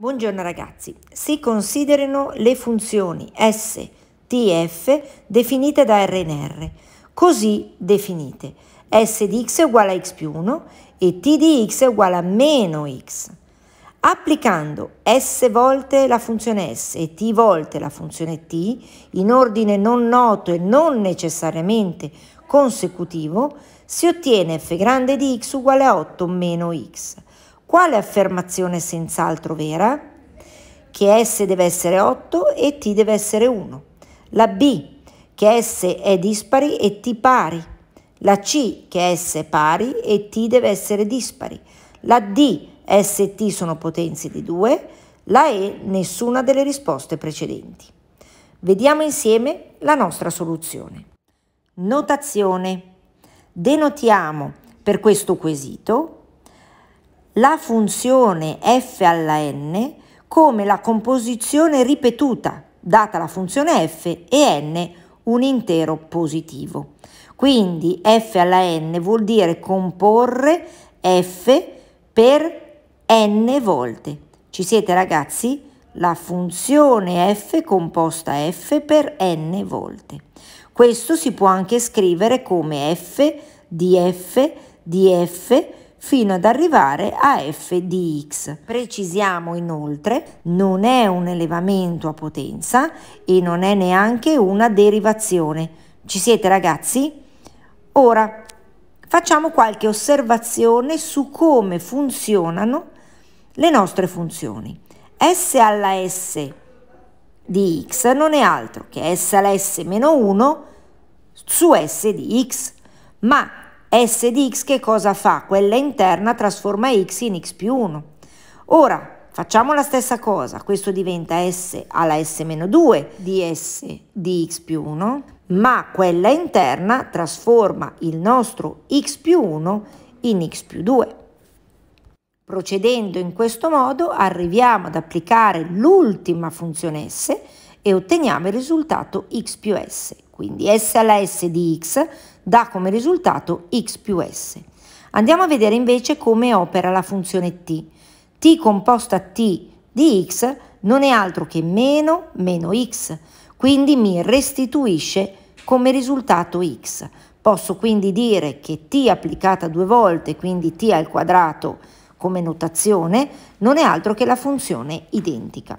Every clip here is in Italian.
Buongiorno ragazzi, si considerano le funzioni S, T F definite da R in R, così definite S di x è uguale a x più 1 e T di x è uguale a meno x. Applicando S volte la funzione S e T volte la funzione T in ordine non noto e non necessariamente consecutivo, si ottiene F grande di x uguale a 8 meno x quale affermazione è senz'altro vera? Che S deve essere 8 e T deve essere 1. La B, che S è dispari e T pari. La C, che S è pari e T deve essere dispari. La D, S e T sono potenze di 2. La E, nessuna delle risposte precedenti. Vediamo insieme la nostra soluzione. Notazione. Denotiamo per questo quesito la funzione f alla n come la composizione ripetuta, data la funzione f e n un intero positivo. Quindi f alla n vuol dire comporre f per n volte. Ci siete ragazzi? La funzione f composta f per n volte. Questo si può anche scrivere come f di f di f fino ad arrivare a f di x. Precisiamo inoltre, non è un elevamento a potenza e non è neanche una derivazione. Ci siete ragazzi? Ora facciamo qualche osservazione su come funzionano le nostre funzioni. s alla s di x non è altro che s alla s meno 1 su s di x, ma S di x che cosa fa? Quella interna trasforma x in x più 1. Ora, Facciamo la stessa cosa, questo diventa s alla s meno 2 di s di x più 1, ma quella interna trasforma il nostro x più 1 in x più 2. Procedendo in questo modo arriviamo ad applicare l'ultima funzione s e otteniamo il risultato x più s. Quindi s alla s di x dà come risultato x più s. Andiamo a vedere invece come opera la funzione t. t composta t di x non è altro che meno meno x, quindi mi restituisce come risultato x. Posso quindi dire che t applicata due volte, quindi t al quadrato come notazione, non è altro che la funzione identica.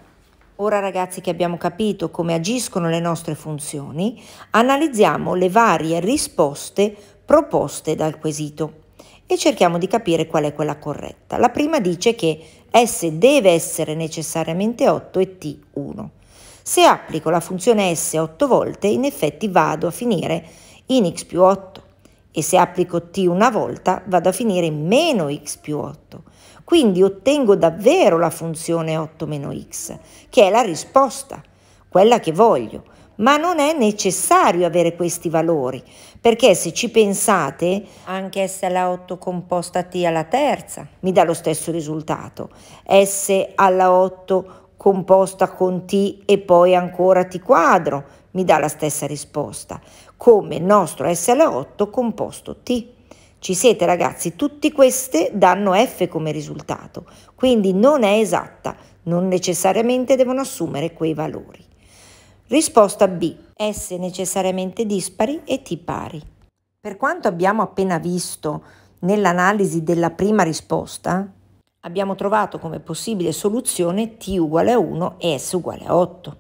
Ora ragazzi che abbiamo capito come agiscono le nostre funzioni, analizziamo le varie risposte proposte dal quesito e cerchiamo di capire qual è quella corretta. La prima dice che S deve essere necessariamente 8 e T 1. Se applico la funzione S 8 volte, in effetti vado a finire in x più 8 e se applico t una volta vado a finire in meno x più 8. Quindi ottengo davvero la funzione 8 meno x, che è la risposta, quella che voglio. Ma non è necessario avere questi valori, perché se ci pensate, anche S alla 8 composta T alla terza mi dà lo stesso risultato. S alla 8 composta con T e poi ancora T quadro mi dà la stessa risposta, come nostro SL8 composto T. Ci siete ragazzi, tutte queste danno F come risultato, quindi non è esatta, non necessariamente devono assumere quei valori. Risposta B, S necessariamente dispari e T pari. Per quanto abbiamo appena visto nell'analisi della prima risposta, abbiamo trovato come possibile soluzione T uguale a 1 e S uguale a 8.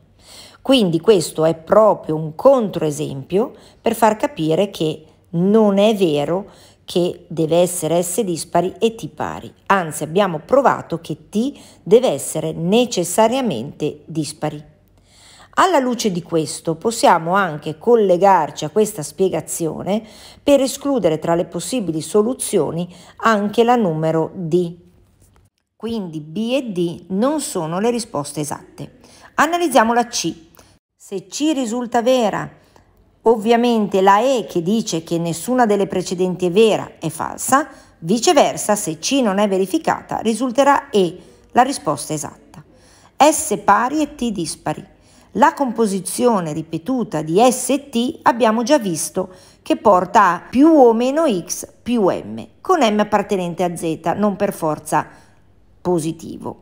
Quindi questo è proprio un controesempio per far capire che non è vero che deve essere S dispari e T pari, anzi abbiamo provato che T deve essere necessariamente dispari. Alla luce di questo possiamo anche collegarci a questa spiegazione per escludere tra le possibili soluzioni anche la numero D. Quindi B e D non sono le risposte esatte. Analizziamo la C se ci risulta vera, ovviamente la E che dice che nessuna delle precedenti è vera è falsa, viceversa se C non è verificata risulterà E la risposta esatta. S pari e T dispari. La composizione ripetuta di S e T abbiamo già visto che porta a più o meno X più M, con M appartenente a Z, non per forza positivo.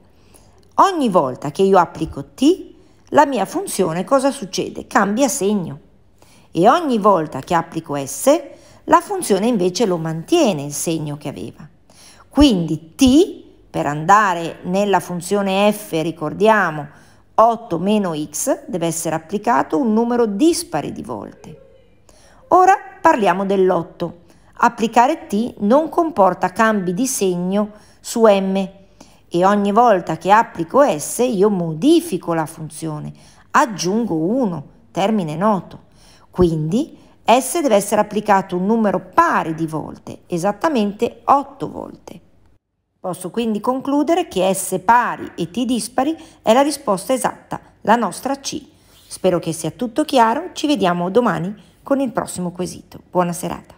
Ogni volta che io applico T la mia funzione cosa succede? Cambia segno e ogni volta che applico S la funzione invece lo mantiene il segno che aveva. Quindi T per andare nella funzione F, ricordiamo, 8 x deve essere applicato un numero dispari di volte. Ora parliamo dell'8. Applicare t non comporta cambi di segno su m, e ogni volta che applico S io modifico la funzione, aggiungo 1, termine noto. Quindi S deve essere applicato un numero pari di volte, esattamente 8 volte. Posso quindi concludere che S pari e T dispari è la risposta esatta, la nostra C. Spero che sia tutto chiaro, ci vediamo domani con il prossimo quesito. Buona serata.